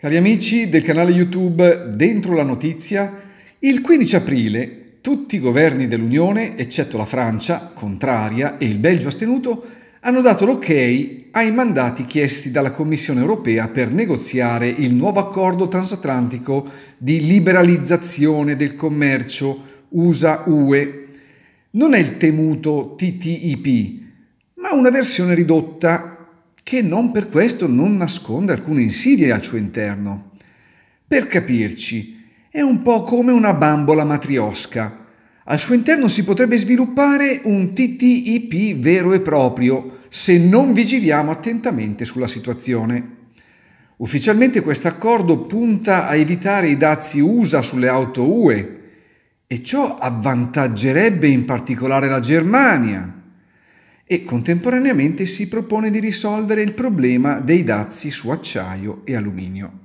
Cari amici del canale YouTube Dentro la Notizia, il 15 aprile tutti i governi dell'Unione, eccetto la Francia, contraria, e il Belgio astenuto, hanno dato l'ok ai mandati chiesti dalla Commissione europea per negoziare il nuovo accordo transatlantico di liberalizzazione del commercio USA-UE. Non è il temuto TTIP, ma una versione ridotta che non per questo non nasconde alcune insidie al suo interno. Per capirci, è un po' come una bambola matriosca. Al suo interno si potrebbe sviluppare un TTIP vero e proprio, se non vigiliamo attentamente sulla situazione. Ufficialmente questo accordo punta a evitare i dazi USA sulle auto UE e ciò avvantaggerebbe in particolare la Germania, e contemporaneamente si propone di risolvere il problema dei dazi su acciaio e alluminio.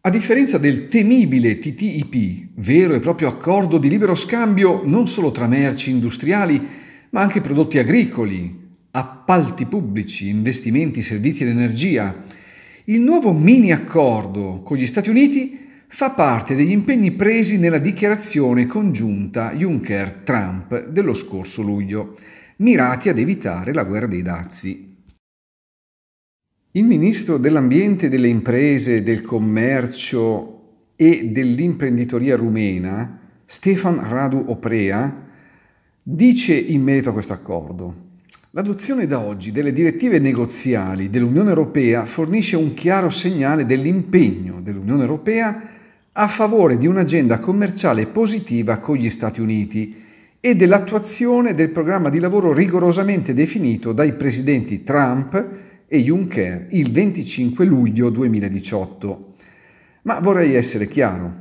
A differenza del temibile TTIP, vero e proprio accordo di libero scambio non solo tra merci industriali, ma anche prodotti agricoli, appalti pubblici, investimenti, servizi ed energia, il nuovo mini accordo con gli Stati Uniti fa parte degli impegni presi nella dichiarazione congiunta Juncker-Trump dello scorso luglio mirati ad evitare la guerra dei dazi. Il ministro dell'Ambiente, delle Imprese, del Commercio e dell'Imprenditoria rumena, Stefan Radu Oprea, dice in merito a questo accordo L'adozione da oggi delle direttive negoziali dell'Unione Europea fornisce un chiaro segnale dell'impegno dell'Unione Europea a favore di un'agenda commerciale positiva con gli Stati Uniti, e dell'attuazione del programma di lavoro rigorosamente definito dai presidenti Trump e Juncker il 25 luglio 2018. Ma vorrei essere chiaro,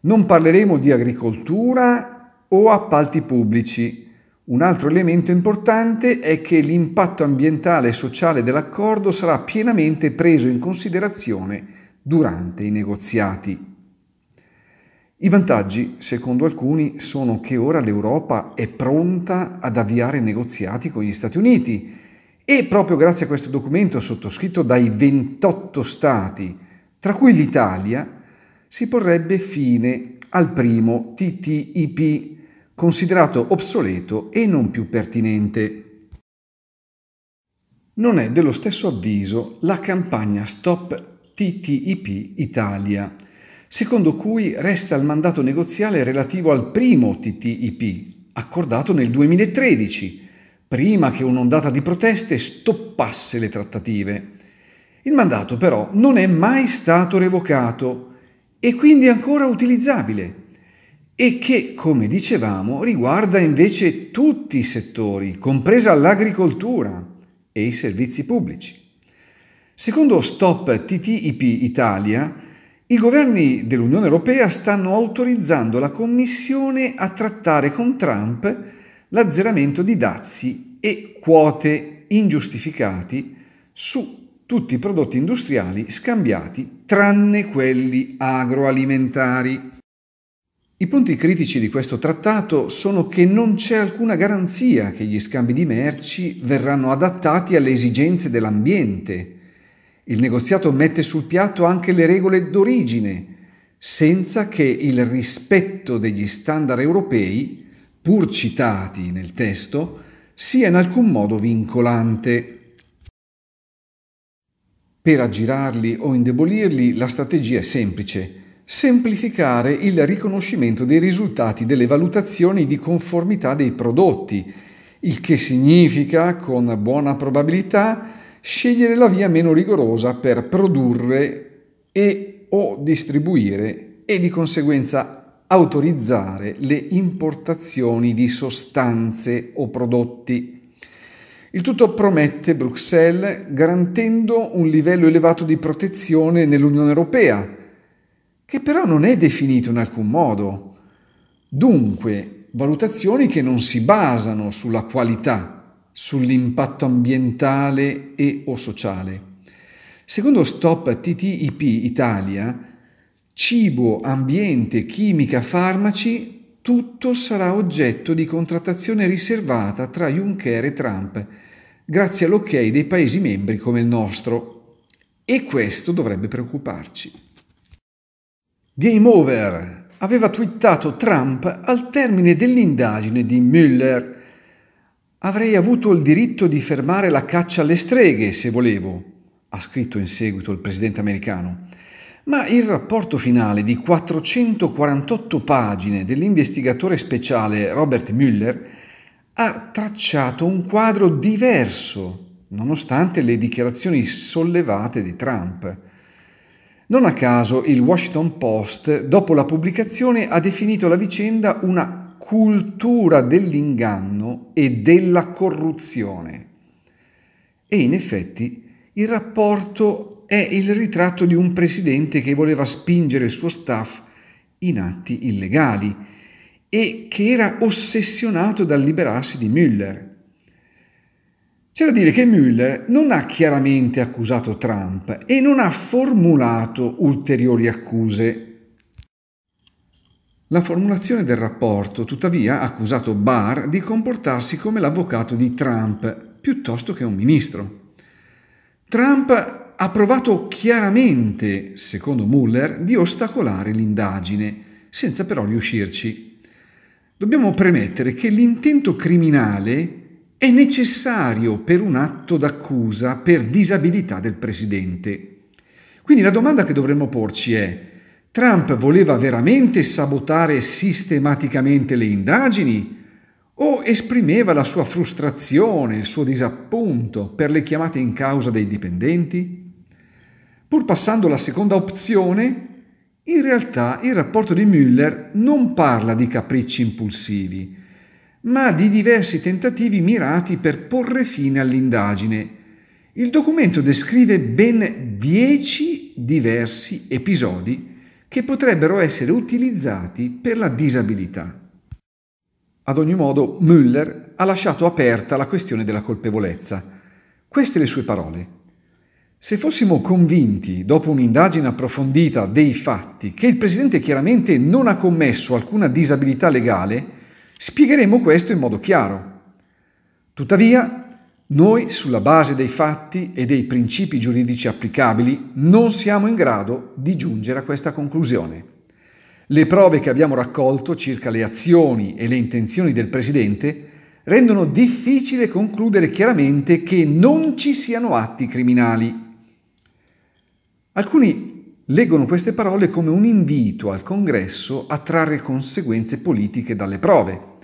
non parleremo di agricoltura o appalti pubblici. Un altro elemento importante è che l'impatto ambientale e sociale dell'accordo sarà pienamente preso in considerazione durante i negoziati. I vantaggi, secondo alcuni, sono che ora l'Europa è pronta ad avviare negoziati con gli Stati Uniti e proprio grazie a questo documento sottoscritto dai 28 Stati, tra cui l'Italia, si porrebbe fine al primo TTIP, considerato obsoleto e non più pertinente. Non è dello stesso avviso la campagna Stop TTIP Italia secondo cui resta il mandato negoziale relativo al primo TTIP, accordato nel 2013, prima che un'ondata di proteste stoppasse le trattative. Il mandato però non è mai stato revocato e quindi ancora utilizzabile e che, come dicevamo, riguarda invece tutti i settori, compresa l'agricoltura e i servizi pubblici. Secondo Stop TTIP Italia, i governi dell'Unione Europea stanno autorizzando la Commissione a trattare con Trump l'azzeramento di dazi e quote ingiustificati su tutti i prodotti industriali scambiati tranne quelli agroalimentari. I punti critici di questo trattato sono che non c'è alcuna garanzia che gli scambi di merci verranno adattati alle esigenze dell'ambiente il negoziato mette sul piatto anche le regole d'origine, senza che il rispetto degli standard europei, pur citati nel testo, sia in alcun modo vincolante. Per aggirarli o indebolirli la strategia è semplice, semplificare il riconoscimento dei risultati delle valutazioni di conformità dei prodotti, il che significa con buona probabilità scegliere la via meno rigorosa per produrre e o distribuire e di conseguenza autorizzare le importazioni di sostanze o prodotti. Il tutto promette Bruxelles garantendo un livello elevato di protezione nell'Unione Europea, che però non è definito in alcun modo. Dunque, valutazioni che non si basano sulla qualità sull'impatto ambientale e o sociale. Secondo Stop TTIP Italia, cibo, ambiente, chimica, farmaci, tutto sarà oggetto di contrattazione riservata tra Juncker e Trump, grazie all'ok dei Paesi membri come il nostro. E questo dovrebbe preoccuparci. Game over! Aveva twittato Trump al termine dell'indagine di Mueller Avrei avuto il diritto di fermare la caccia alle streghe se volevo, ha scritto in seguito il presidente americano. Ma il rapporto finale di 448 pagine dell'investigatore speciale Robert Mueller ha tracciato un quadro diverso, nonostante le dichiarazioni sollevate di Trump. Non a caso il Washington Post, dopo la pubblicazione, ha definito la vicenda una cultura dell'inganno e della corruzione. E in effetti il rapporto è il ritratto di un presidente che voleva spingere il suo staff in atti illegali e che era ossessionato dal liberarsi di Müller. C'è da dire che Müller non ha chiaramente accusato Trump e non ha formulato ulteriori accuse la formulazione del rapporto, tuttavia, ha accusato Barr di comportarsi come l'avvocato di Trump piuttosto che un ministro. Trump ha provato chiaramente, secondo Mueller, di ostacolare l'indagine, senza però riuscirci. Dobbiamo premettere che l'intento criminale è necessario per un atto d'accusa per disabilità del presidente. Quindi la domanda che dovremmo porci è Trump voleva veramente sabotare sistematicamente le indagini o esprimeva la sua frustrazione, il suo disappunto per le chiamate in causa dei dipendenti? Pur passando alla seconda opzione, in realtà il rapporto di Müller non parla di capricci impulsivi, ma di diversi tentativi mirati per porre fine all'indagine. Il documento descrive ben dieci diversi episodi che potrebbero essere utilizzati per la disabilità. Ad ogni modo, Müller ha lasciato aperta la questione della colpevolezza. Queste le sue parole. Se fossimo convinti, dopo un'indagine approfondita dei fatti, che il Presidente chiaramente non ha commesso alcuna disabilità legale, spiegheremmo questo in modo chiaro. Tuttavia, noi, sulla base dei fatti e dei principi giuridici applicabili, non siamo in grado di giungere a questa conclusione. Le prove che abbiamo raccolto circa le azioni e le intenzioni del Presidente rendono difficile concludere chiaramente che non ci siano atti criminali. Alcuni leggono queste parole come un invito al Congresso a trarre conseguenze politiche dalle prove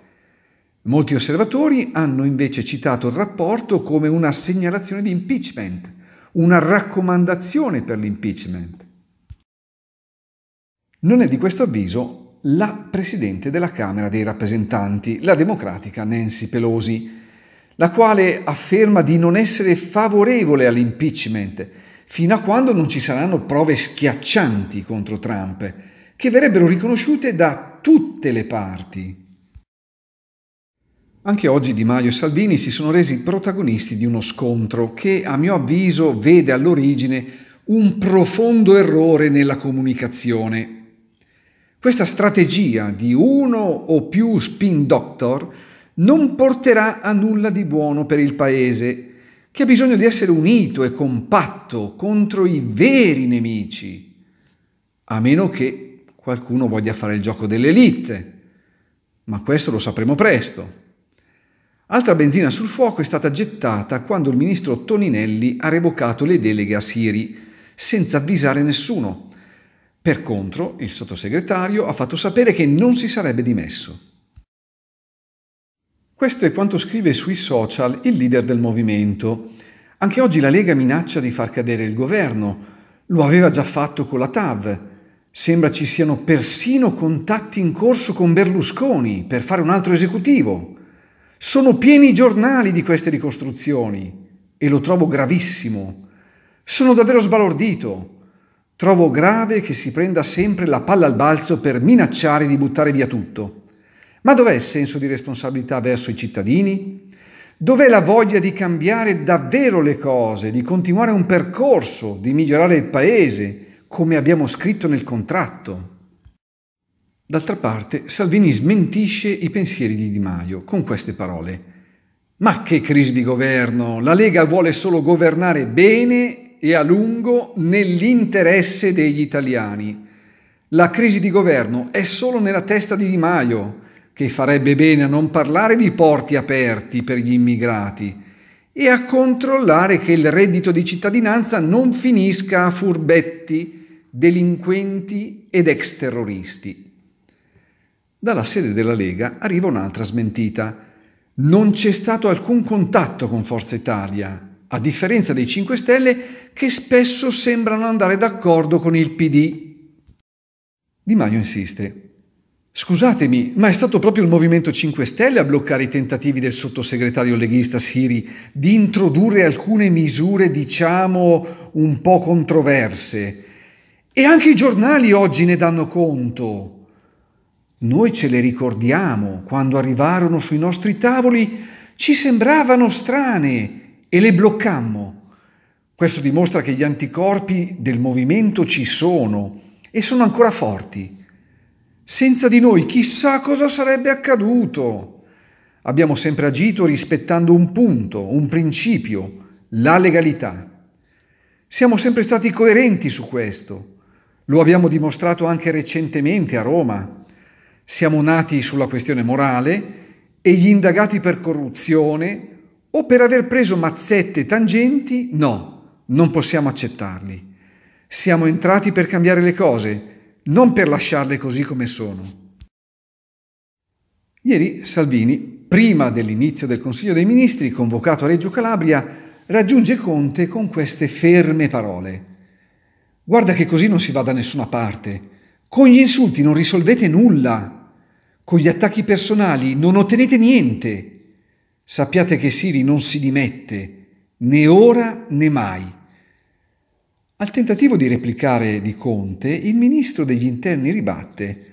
Molti osservatori hanno invece citato il rapporto come una segnalazione di impeachment, una raccomandazione per l'impeachment. Non è di questo avviso la Presidente della Camera dei rappresentanti, la democratica Nancy Pelosi, la quale afferma di non essere favorevole all'impeachment fino a quando non ci saranno prove schiaccianti contro Trump, che verrebbero riconosciute da tutte le parti. Anche oggi Di Maio e Salvini si sono resi protagonisti di uno scontro che, a mio avviso, vede all'origine un profondo errore nella comunicazione. Questa strategia di uno o più spin doctor non porterà a nulla di buono per il Paese, che ha bisogno di essere unito e compatto contro i veri nemici, a meno che qualcuno voglia fare il gioco dell'elite. Ma questo lo sapremo presto. Altra benzina sul fuoco è stata gettata quando il ministro Toninelli ha revocato le deleghe a Siri, senza avvisare nessuno. Per contro, il sottosegretario ha fatto sapere che non si sarebbe dimesso. Questo è quanto scrive sui social il leader del movimento. Anche oggi la Lega minaccia di far cadere il governo. Lo aveva già fatto con la TAV. Sembra ci siano persino contatti in corso con Berlusconi per fare un altro esecutivo. Sono pieni i giornali di queste ricostruzioni e lo trovo gravissimo. Sono davvero sbalordito. Trovo grave che si prenda sempre la palla al balzo per minacciare di buttare via tutto. Ma dov'è il senso di responsabilità verso i cittadini? Dov'è la voglia di cambiare davvero le cose, di continuare un percorso, di migliorare il paese, come abbiamo scritto nel contratto? D'altra parte, Salvini smentisce i pensieri di Di Maio con queste parole. Ma che crisi di governo! La Lega vuole solo governare bene e a lungo nell'interesse degli italiani. La crisi di governo è solo nella testa di Di Maio, che farebbe bene a non parlare di porti aperti per gli immigrati e a controllare che il reddito di cittadinanza non finisca a furbetti, delinquenti ed ex terroristi dalla sede della Lega arriva un'altra smentita. Non c'è stato alcun contatto con Forza Italia, a differenza dei 5 Stelle che spesso sembrano andare d'accordo con il PD. Di Maio insiste. Scusatemi, ma è stato proprio il Movimento 5 Stelle a bloccare i tentativi del sottosegretario leghista Siri di introdurre alcune misure, diciamo, un po' controverse. E anche i giornali oggi ne danno conto. Noi ce le ricordiamo, quando arrivarono sui nostri tavoli ci sembravano strane e le bloccammo. Questo dimostra che gli anticorpi del movimento ci sono e sono ancora forti. Senza di noi chissà cosa sarebbe accaduto. Abbiamo sempre agito rispettando un punto, un principio, la legalità. Siamo sempre stati coerenti su questo. Lo abbiamo dimostrato anche recentemente a Roma siamo nati sulla questione morale e gli indagati per corruzione o per aver preso mazzette tangenti, no, non possiamo accettarli. Siamo entrati per cambiare le cose, non per lasciarle così come sono. Ieri Salvini, prima dell'inizio del Consiglio dei Ministri, convocato a Reggio Calabria, raggiunge Conte con queste ferme parole. Guarda che così non si va da nessuna parte. Con gli insulti non risolvete nulla, con gli attacchi personali non ottenete niente. Sappiate che Siri non si dimette, né ora né mai. Al tentativo di replicare di Conte, il ministro degli interni ribatte,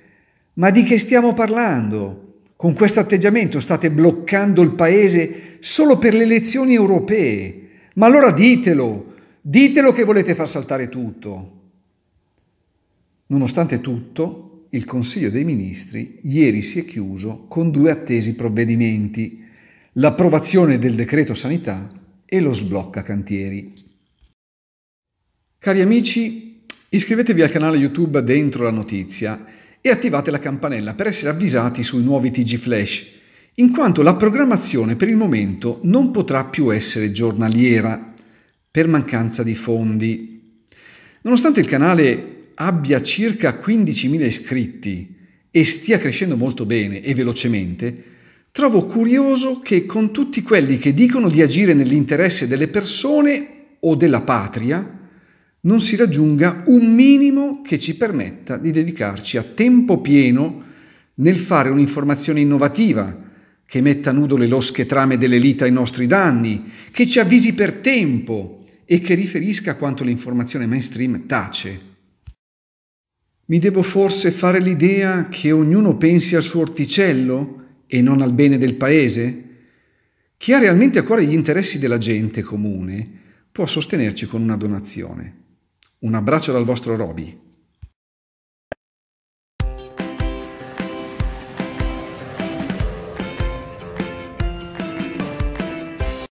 ma di che stiamo parlando? Con questo atteggiamento state bloccando il Paese solo per le elezioni europee. Ma allora ditelo, ditelo che volete far saltare tutto. Nonostante tutto, il Consiglio dei Ministri ieri si è chiuso con due attesi provvedimenti, l'approvazione del decreto sanità e lo sblocca cantieri. Cari amici, iscrivetevi al canale YouTube Dentro la Notizia e attivate la campanella per essere avvisati sui nuovi TG Flash, in quanto la programmazione per il momento non potrà più essere giornaliera per mancanza di fondi. Nonostante il canale abbia circa 15.000 iscritti e stia crescendo molto bene e velocemente, trovo curioso che con tutti quelli che dicono di agire nell'interesse delle persone o della patria, non si raggiunga un minimo che ci permetta di dedicarci a tempo pieno nel fare un'informazione innovativa, che metta a nudo le losche trame delle ai nostri danni, che ci avvisi per tempo e che riferisca quanto l'informazione mainstream tace. Mi devo forse fare l'idea che ognuno pensi al suo orticello e non al bene del paese? Chi ha realmente a cuore gli interessi della gente comune può sostenerci con una donazione. Un abbraccio dal vostro Roby.